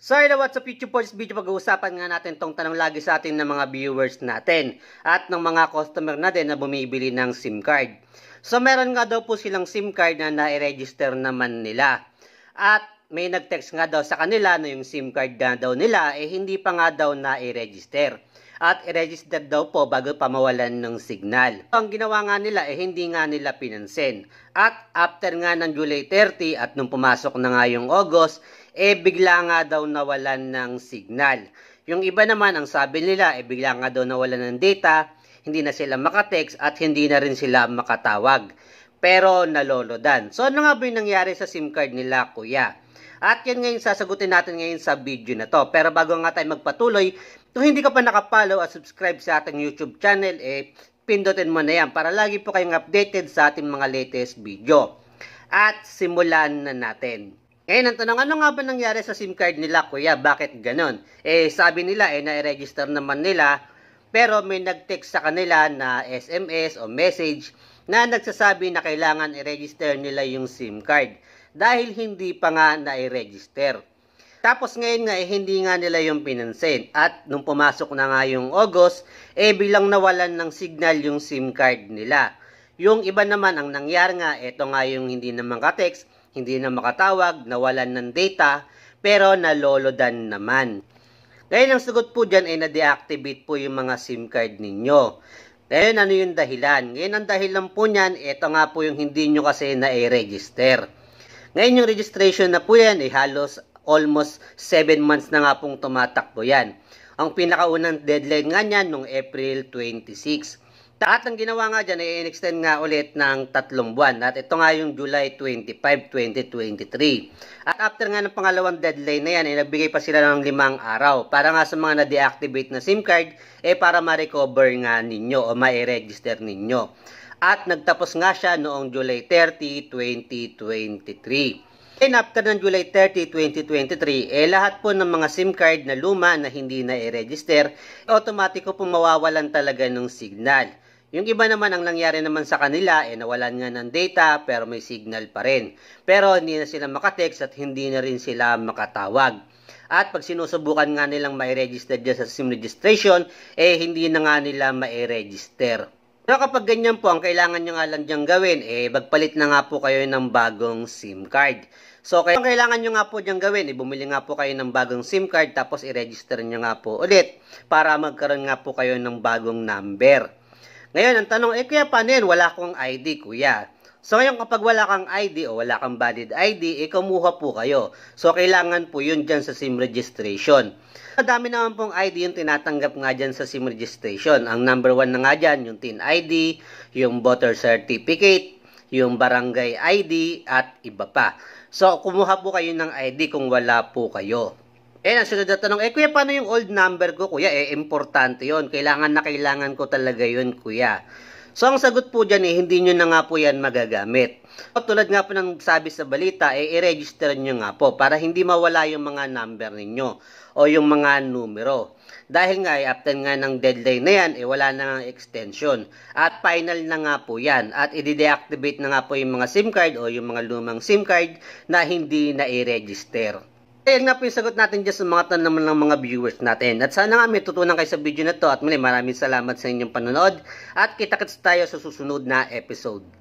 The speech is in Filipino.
So hello, what's up YouTube po? video pag-uusapan nga natin tong tanong lagi sa atin ng mga viewers natin at ng mga customer natin na bumibili ng SIM card. So meron nga daw po silang SIM card na na-register naman nila. At may nag-text nga daw sa kanila na yung SIM card na daw nila eh hindi pa nga daw na-register. At i-register daw po bago pamawalan ng signal. So, ang ginawa nga nila eh hindi nga nila pinansin. At after nga ng July 30 at nung pumasok na nga yung August, eh bigla nga daw nawalan ng signal. Yung iba naman, ang sabi nila, eh bigla nga daw nawalan ng data, hindi na sila makatext at hindi na rin sila makatawag. Pero nalolodan. So ano nga ba yung nangyari sa SIM card nila, kuya? At yan ngayon sasagutin natin ngayon sa video na to. Pero bago nga tayo magpatuloy, kung hindi ka pa nakapollow at subscribe sa ating YouTube channel, eh pindutin mo na yan para lagi po kayong updated sa ating mga latest video. At simulan na natin. Ngayon, ang tanong, ano nga ba nangyari sa SIM card nila, kuya? Bakit ganon? Eh, sabi nila, eh, na-register naman nila, pero may nag-text sa kanila na SMS o message na nagsasabi na kailangan i-register nila yung SIM card dahil hindi pa nga na-register. Tapos ngayon nga, eh, hindi nga nila yung pinansin. At nung pumasok na nga yung August, eh bilang nawalan ng signal yung SIM card nila. Yung iba naman, ang nangyari nga, ito nga yung hindi naman ka-text, hindi na makatawag, nawalan ng data, pero nalolodan naman. Ngayon, ang sagot po dyan ay na-deactivate po yung mga SIM card ninyo. Ngayon, ano yung dahilan? Ngayon, ang dahilan po niyan, ito nga po yung hindi nyo kasi na-register. Ngayon, yung registration na po yan, ay eh, halos almost 7 months na nga pong tumatakbo yan. Ang pinakaunang deadline nga niyan, nung April 26. At ang ginawa nga dyan ay in-extend nga ulit ng tatlong buwan. At ito nga yung July 25, 2023. At after nga ng pangalawang deadline na yan, ay nagbigay pa sila ng limang araw. Para nga sa mga na-deactivate na SIM card, eh para ma-recover nga ninyo o ma-register ninyo. At nagtapos nga siya noong July 30, 2023. And after ng July 30, 2023, eh lahat po ng mga SIM card na luma na hindi na i-register, automatico po mawawalan talaga ng signal. Yung iba naman, ang nangyari naman sa kanila, eh, nawalan nga ng data pero may signal pa rin. Pero hindi na sila makatext at hindi na rin sila makatawag. At pag sinusubukan nga nilang ma-register sa SIM registration, eh hindi na nga nila ma-register. Pero kapag ganyan po, ang kailangan nyo nga lang dyang gawin, eh, magpalit na nga po kayo ng bagong SIM card. So, kaya, ang kailangan nyo nga po dyang gawin, eh, bumili nga po kayo ng bagong SIM card, tapos i-register nyo nga po ulit para magkaroon nga po kayo ng bagong number. Ngayon, ang tanong, eh kuya, paano yan? Wala akong ID, kuya. So ngayon kapag wala kang ID o wala kang valid ID, eh kumuha po kayo. So kailangan po yun dyan sa SIM registration. Madami naman pong ID yung tinatanggap nga dyan sa SIM registration. Ang number one na nga dyan, yung TIN ID, yung voter certificate, yung barangay ID, at iba pa. So kumuha po kayo ng ID kung wala po kayo. Eh, ang sunod na tanong, eh kuya, paano yung old number ko? Kuya, eh, importante yon Kailangan na kailangan ko talaga yon kuya. So, ang sagot po dyan, eh, hindi nyo na nga po yan magagamit. At tulad nga po ng sabi sa balita, eh, i-register nyo nga po para hindi mawala yung mga number ninyo o yung mga numero. Dahil nga, eh, after nga ng deadline na yan, eh, wala na nga extension. At final na nga po yan. At i-deactivate na nga po yung mga SIM card o yung mga lumang SIM card na hindi na i-register. Ayan eh, nga po yung sagot natin dyan sa mga tanong naman ng mga viewers natin. At sana nga may tutunan kayo sa video na to at muli maraming salamat sa inyong panonood at kita-kits tayo sa susunod na episode.